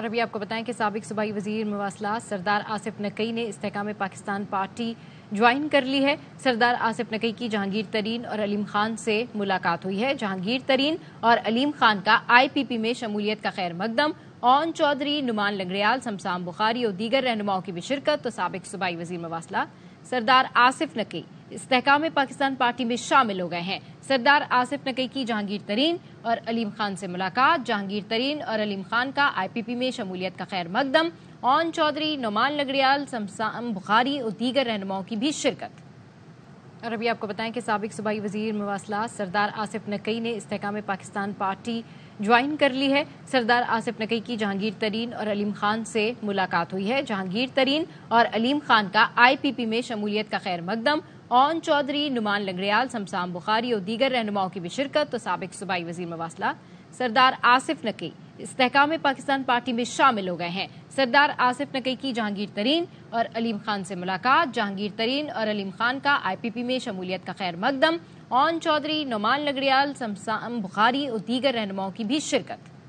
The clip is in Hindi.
और अभी आपको बताएं कि सबक सूबाई वजीर मवासलात सरदार आसिफ नकई ने इस्तेकाम पाकिस्तान पार्टी ज्वाइन कर ली है सरदार आसिफ नकई की जहांगीर तरीन और अलीम खान से मुलाकात हुई है जहांगीर तरीन और अलीम खान का आईपीपी में शमूलियत का खैर मकदम ओन चौधरी नुमान लंगड़ियाल शमसाम बुखारी और दीगर रहनुमाओं की भी शिरकत तो सबक सूबाई वजीर मवासला सरदार आसिफ नकई इस तहकाम में पाकिस्तान पार्टी में शामिल हो गए हैं सरदार आसिफ नकई की जहांगीर तरीन और अलीम खान से मुलाकात जहांगीर तरीन और अलीम खान का आईपीपी में शमूलियत का खैर मकदम ओन चौधरी नुमान लगड़ियाल समसाम बुखारी और दीगर रहनुमाओं की भी शिरकत और अभी आपको बताएं कि सबक सूबाई वजीर मवासलात सरदार आसिफ नकई ने इस्तेकाम पाकिस्तान पार्टी ज्वाइन कर ली है सरदार आसिफ नकई की जहांगीर तरीन और अलीम खान से मुलाकात हुई है जहांगीर तरीन और अलीम खान का आईपीपी में शमूलियत का खैर मकदम ओन चौधरी नुमान लंगड़ियाल शमसाम बुखारी और दीगर रहनुमाओं की भी शिरकत तो सबक सूबाई वजीर मवासला सरदार आसिफ नकई इस्तेकाम पाकिस्तान पार्टी में शामिल हो गए हैं सरदार आसिफ नकई की जहांगीर तरीन और अलीम खान से मुलाकात जहांगीर तरीन और अलीम खान का आईपीपी में शमूलियत का खैर मकदम ओन चौधरी नुमान लगड़ियाल समसाम बुखारी और दीगर रहनुमाओं की भी शिरकत